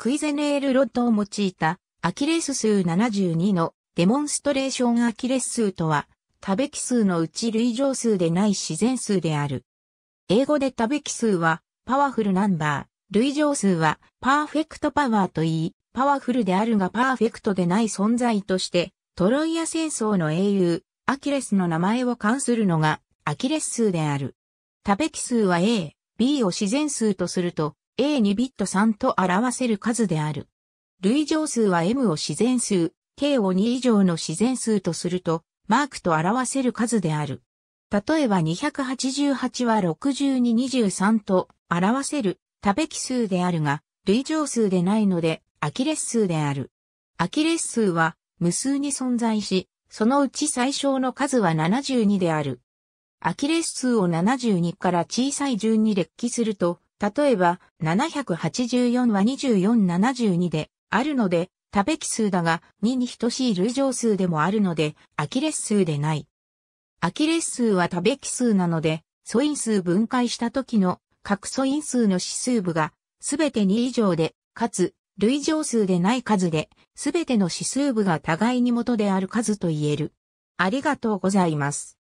クイゼネールロッドを用いたアキレス数72のデモンストレーションアキレス数とは、多べき数のうち類乗数でない自然数である。英語で多べき数はパワフルナンバー、類乗数はパーフェクトパワーと言い、パワフルであるがパーフェクトでない存在として、トロイア戦争の英雄、アキレスの名前を冠するのがアキレス数である。多べき数は A、B を自然数とすると、A にビット3と表せる数である。類乗数は M を自然数、K を2以上の自然数とすると、マークと表せる数である。例えば288は6223と表せる多べき数であるが、類乗数でないので、アキレス数である。アキレス数は無数に存在し、そのうち最小の数は72である。アキレス数を72から小さい順に列記すると、例えば、784は2472であるので、多べき数だが、2に等しい累乗数でもあるので、アキレス数でない。アキレス数は多べき数なので、素因数分解した時の各素因数の指数部が、すべて2以上で、かつ、類乗数でない数で、すべての指数部が互いに元である数と言える。ありがとうございます。